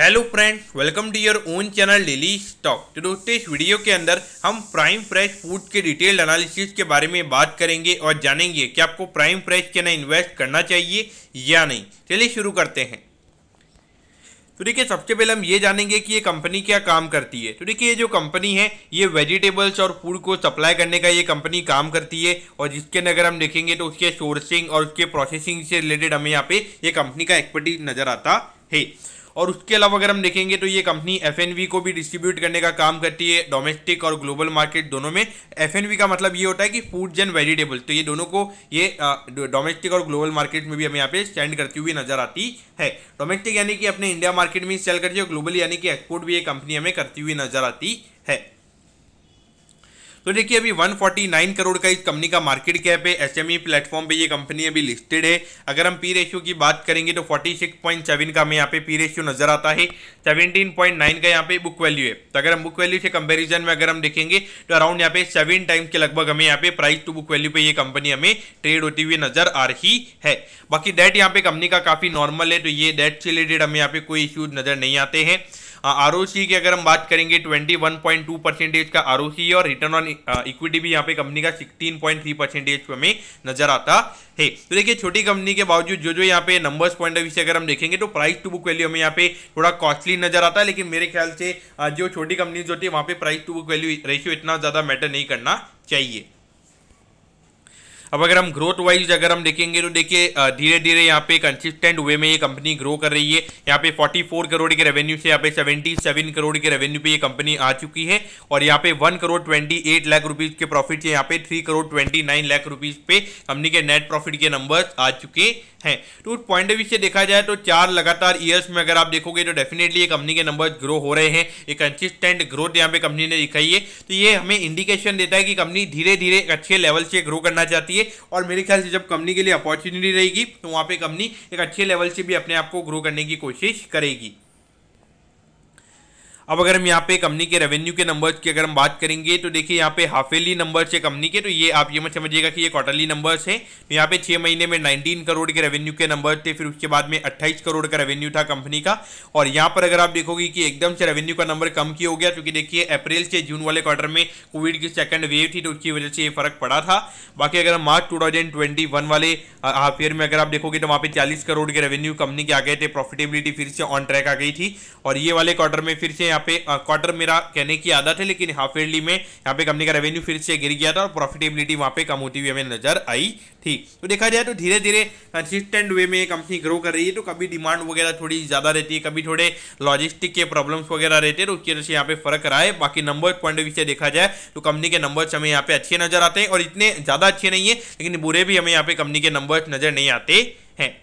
hello friends welcome to your own channel daily stock तो दोस्तों इस वीडियो के अंदर हम प्राइम फ्रेश फूड के डिटेल्ड एनालिसिस के बारे में बात करेंगे और जानेंगे कि आपको प्राइम फ्रेश के ना इन्वेस्ट करना चाहिए या नहीं चलिए शुरू करते हैं तो देखिए सबसे पहले हम ये जानेंगे कि ये कंपनी क्या काम करती है तो देखिए ये जो कंपनी है ये वेजिटेबल्स और फूड को सप्लाई करने का ये कंपनी काम करती है और जिसके अगर हम देखेंगे तो उसके सोर्सिंग और उसके प्रोसेसिंग से रिलेटेड हमें यहाँ पे ये कंपनी का एक्सपर्टीज नज़र आता है और उसके अलावा अगर हम देखेंगे तो ये कंपनी एफ को भी डिस्ट्रीब्यूट करने का काम करती है डोमेस्टिक और ग्लोबल मार्केट दोनों में एफ का मतलब ये होता है कि फूड एंड वेजिटेबल तो ये दोनों को ये डोमेस्टिक और ग्लोबल मार्केट में भी हमें यहाँ पे स्टैंड करती हुई नजर आती है डोमेस्टिक यानी कि अपने इंडिया मार्केट में सेल करती है और ग्लोबल यानी कि एक्सपोर्ट भी ये कंपनी हमें करती हुई नजर आती है तो देखिए अभी 149 करोड़ का इस कंपनी का मार्केट कैप है एसएमई प्लेटफॉर्म e पे ये कंपनी अभी लिस्टेड है अगर हम पी रेशियो की बात करेंगे तो 46.7 का हमें यहाँ पे पी रेशियो नजर आता है 17.9 का यहाँ पे बुक वैल्यू है तो अगर हम बुक वैल्यू से कंपेरिजन में अगर हम देखेंगे तो अराउंड यहाँ पे सेवन टाइम्स के लगभग हमें यहाँ पे प्राइस टू बुक वैल्यू पर ये कंपनी हमें ट्रेड होती हुई नजर आ रही है बाकी डेट यहाँ पे कंपनी का काफी नॉर्मल है तो ये डेट से रिलेटेड हमें यहाँ पे कोई इश्यूज नजर नहीं आते हैं आर की अगर हम बात करेंगे 21.2 परसेंटेज का आर और रिटर्न ऑन इक्विटी भी यहाँ पे कंपनी का 16.3 परसेंटेज हमें नजर आता है तो देखिए छोटी कंपनी के बावजूद जो जो यहाँ पे नंबर्स पॉइंट ऑफ व्यू से अगर हम देखेंगे तो प्राइस टू बुक वैल्यू हमें यहाँ पे थोड़ा कॉस्टली नजर आता है लेकिन मेरे ख्याल से जो छोटी कंपनीज होती है वहाँ पे price to book value ratio इतना ज़्यादा मैटर नहीं करना चाहिए अब अगर हम ग्रोथ वाइज अगर हम देखेंगे तो देखिए धीरे धीरे यहाँ पे कंसिस्टेंट वे में ये कंपनी ग्रो कर रही है यहाँ पे 44 करोड़ के रेवेन्यू से यहाँ पे 77 करोड़ के रेवेन्यू पे ये कंपनी आ चुकी है और यहाँ पे 1 करोड़ 28 लाख रुपीज के प्रॉफिट से यहाँ पे 3 करोड़ 29 लाख रुपीज पे कंपनी के नेट प्रॉफिट के नंबर आ चुके हैं तो उस पॉइंट ऑफ व्यू से देखा जाए तो चार लगातार ईयर्स में अगर आप देखोगे तो डेफिनेटली ये कंपनी के नंबर ग्रो हो रहे हैं ये कंसिस्टेंट ग्रोथ यहाँ पे कंपनी ने दिखाई है तो ये हमें इंडिकेशन देता है कि कंपनी धीरे धीरे अच्छे लेवल से ग्रो करना चाहती है चाहिए और मेरे ख्याल से जब कंपनी के लिए अपॉर्चुनिटी रहेगी तो वहाँ पर कंपनी एक अच्छे लेवल से भी अपने आप को ग्रो करने की कोशिश करेगी अब अगर हम यहाँ पे कंपनी के रेवेन्यू के नंबर्स की अगर हम बात करेंगे तो देखिए यहाँ पे हाफेली नंबर्स है कंपनी के तो ये आप ये मत समझिएगा कि ये क्वार्टरली नंबर्स है तो यहाँ पे छह महीने में नाइनटीन करोड़ के रेवेन्यू के नंबर थे फिर उसके बाद में अट्ठाईस करोड़ का रेवेन्यू था कंपनी का और यहाँ पर अगर आप देखोगे कि एकदम से रेवेन्यू का नंबर कम किया हो गया क्योंकि देखिए अप्रैल से जून वाले क्वार्टर में कोविड की सेकंड वेव थी तो उसकी वजह से ये फर्क पड़ा था बाकी अगर हम मार्च टू वाले हाफ ईयर में अगर आप देखोगे तो वहाँ पे चालीस करोड़ के रेवेन्यू कंपनी के आ गए थे प्रॉफिटेबिलिटी फिर से ऑन ट्रैक आ गई थी और ये वाले क्वार्टर में फिर से यहाँ पे क्वार्टर मेरा कहने की आदत है लेकिन हाफ ईयरली में यहाँ पे कंपनी का रेवेन्यू फिर से गिर गया था और प्रॉफिटेबिलिटी वहाँ पे कम होती हुई हमें नजर आई थी तो देखा जाए तो धीरे धीरे कंसिस्टेंट वे में कंपनी ग्रो कर रही है तो कभी डिमांड वगैरह थोड़ी ज़्यादा रहती है कभी थोड़े लॉजिस्टिक के प्रॉब्लम्स वगैरह रहते हैं तो उसकी वजह से यहाँ पे फर्क रहा है बाकी नंबर पॉइंट ऑफ व्यू से देखा जाए तो कंपनी के नंबर्स हमें यहाँ पे अच्छे नजर आते हैं और इतने ज़्यादा अच्छे नहीं है लेकिन बुरे भी हमें यहाँ पे कंपनी के नंबर्स नजर नहीं आते हैं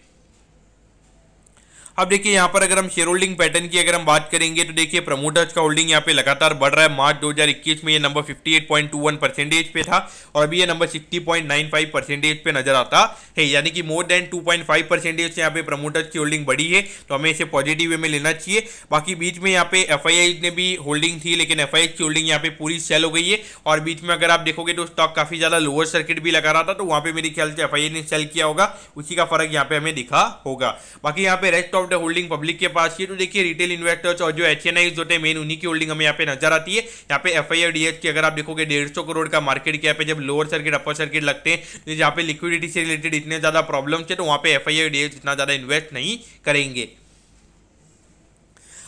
अब देखिए यहाँ पर अगर हम शेयर होल्डिंग पैटर्न की अगर हम बात करेंगे तो देखिए प्रमोटर्स का होल्डिंग यहाँ पे लगातार बढ़ रहा है मार्च 2021 में ये नंबर 58.21 परसेंटेज पे था और अभी ये नंबर 60.95 परसेंटेज पे नजर आता है यानी कि मोर देन 2.5 परसेंटेज से यहाँ पे प्रमोटर्स की होल्डिंग बढ़ी है तो हमें इसे पॉजिटिव वे में लेना चाहिए बाकी बीच में यहाँ पे एफ ने भी होल्डिंग थी लेकिन एफ की होल्डिंग यहाँ पे पूरी सेल हो गई है और बीच में अगर आप देखोगे तो स्टॉक काफी ज्यादा लोअर सर्किट भी लगा रहा था तो वहाँ पे मेरे ख्याल से एफ ने सेल किया होगा उसी का फर्क यहाँ पे हमें दिखा होगा बाकी यहाँ पे rest of of holding public के पास की तो देखिए रिटेल इन्वेस्टर्स और जो एच एन आई होते हैं मेन उन्हीं की होल्डिंग हमें यहाँ पे नजर आती है यहाँ पे एफ आई की अगर आप देखोगे डेढ़ सौ करोड़ का मार्केट क्या जब लोअर सर्किट अपर सर्किट लगते हैं तो जहाँ पे लिक्विडिटी से रिलेटेड इतने ज्यादा प्रॉब्लम्स है तो वहाँ पे एफ आई इतना ज्यादा इन्वेस्ट नहीं करेंगे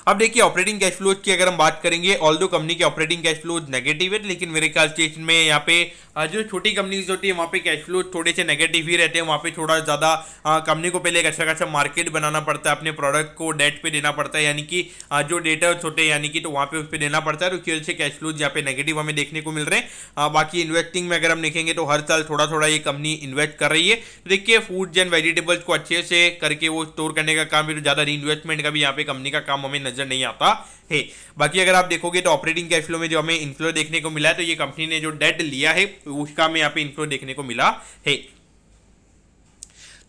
अब देखिए ऑपरेटिंग कैश फ्लोज की अगर हम बात करेंगे ऑल दो कंपनी के ऑपरेटिंग कैश फ्लोज नेगेटिव है लेकिन मेरे ख्याल से इसमें यहाँ पे जो छोटी कंपनीज होती है वहाँ पे कैश फ्लो थोड़े से नेगेटिव ही रहते हैं वहाँ पे थोड़ा ज़्यादा कंपनी को पहले एक अच्छा खासा मार्केट बनाना पड़ता है अपने प्रोडक्ट को डेट पे देना पड़ता है यानी कि जो डेटा होते हैं यानी कि तो वहाँ पे उस पर देना पड़ता है उसकी वजह से कैश फ्लोज यहाँ पे नेगेटिव हमें देखने को मिल रहे हैं बाकी इन्वेस्टिंग में अगर हम देखेंगे तो हर साल थोड़ा थोड़ा ये कंपनी इन्वेस्ट कर रही है देखिए फूड्स एंड वेजिटेबल्स को अच्छे से करके वो स्टोर करने का काम भी ज़्यादा री इन्वेस्टमेंट का भी यहाँ पे कंपनी का काम हमें नजर नजर नहीं आता है बाकी अगर आप देखोगे तो ऑपरेटिंग कैश फ्लो में जो हमें इन्फ्लो देखने को मिला है तो ये कंपनी ने जो डेट लिया है उसका हमें यहाँ पे इन्फ्लो देखने को मिला है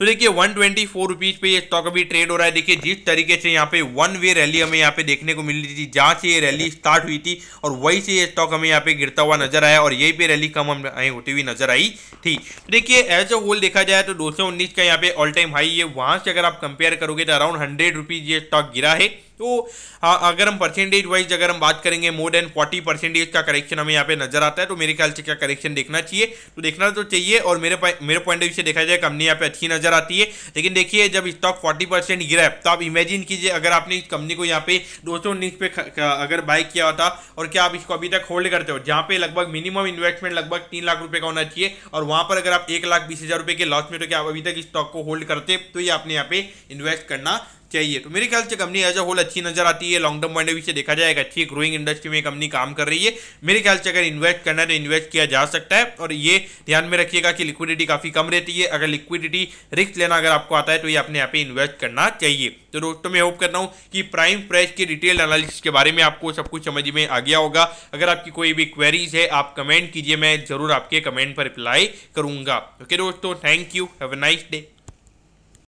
तो देखिए वन ट्वेंटी फोर रुपीज पे ये स्टॉक अभी ट्रेड हो रहा है देखिए जिस तरीके से यहाँ पे वन वे रैली हमें यहाँ पे देखने को मिल रही थी जहाँ से ये रैली स्टार्ट हुई थी और वहीं से ये स्टॉक हमें यहाँ पे गिरता हुआ नजर आया और यही पे रैली कम हमें होती हुई नजर आई थी तो देखिए एज अ होल देखा जाए तो दो का यहाँ पे ऑल टाइम हाई है वहां से अगर आप कंपेयर करोगे तो अराउंड हंड्रेड ये स्टॉक गिरा है तो हाँ, अगर हम परसेंटेज वाइज अगर हम बात करेंगे मोर देन फोर्टी परसेंटेज का करेक्शन हमें यहाँ पे नजर आता है तो मेरे ख्याल से क्या करेक्शन देखना चाहिए तो देखना तो चाहिए और मेरे मेरे पॉइंट ऑफ व्यू से देखा जाए कंपनी यहाँ पे अच्छी नजर आती है लेकिन देखिए जब स्टॉक फोर्टी परसेंट गिरा है तो आप इमेजिन कीजिए अगर आपने इस कंपनी को यहाँ पे दो सौ उन्नीस पे अगर बाय किया होता और क्या आप इसको अभी तक होल्ड करते हो जहाँ पे लगभग मिनिमम इन्वेस्टमेंट लगभग तीन लाख रुपये का होना चाहिए और वहाँ पर अगर आप एक लाख बीस हज़ार रुपये के लॉस में तो क्या आप अभी तक स्टॉक को होल्ड करते तो ये आपने यहाँ पे इन्वेस्ट करना चाहिए तो मेरे ख्याल से कंपनी एज अ होल अच्छी नजर आती है long term point of view से देखा जाएगा अच्छी ग्रोइंग इंडस्ट्री में कंपनी काम कर रही है मेरे ख्याल से अगर इन्वेस्ट करना है तो इन्वेस्ट किया जा सकता है और ये ध्यान में रखिएगा कि लिक्विडिटी काफ़ी कम रहती है अगर लिक्विडिटी रिस्क लेना अगर आपको आता है तो ये अपने यहाँ पे इन्वेस्ट करना चाहिए तो दोस्तों मैं होप करता हूँ कि प्राइम प्राइस की डिटेल एनालिसिस के बारे में आपको सब कुछ समझ में आ गया होगा अगर आपकी कोई भी क्वेरीज है आप कमेंट कीजिए मैं जरूर आपके कमेंट पर रिप्लाई करूंगा ओके दोस्तों thank you have a nice day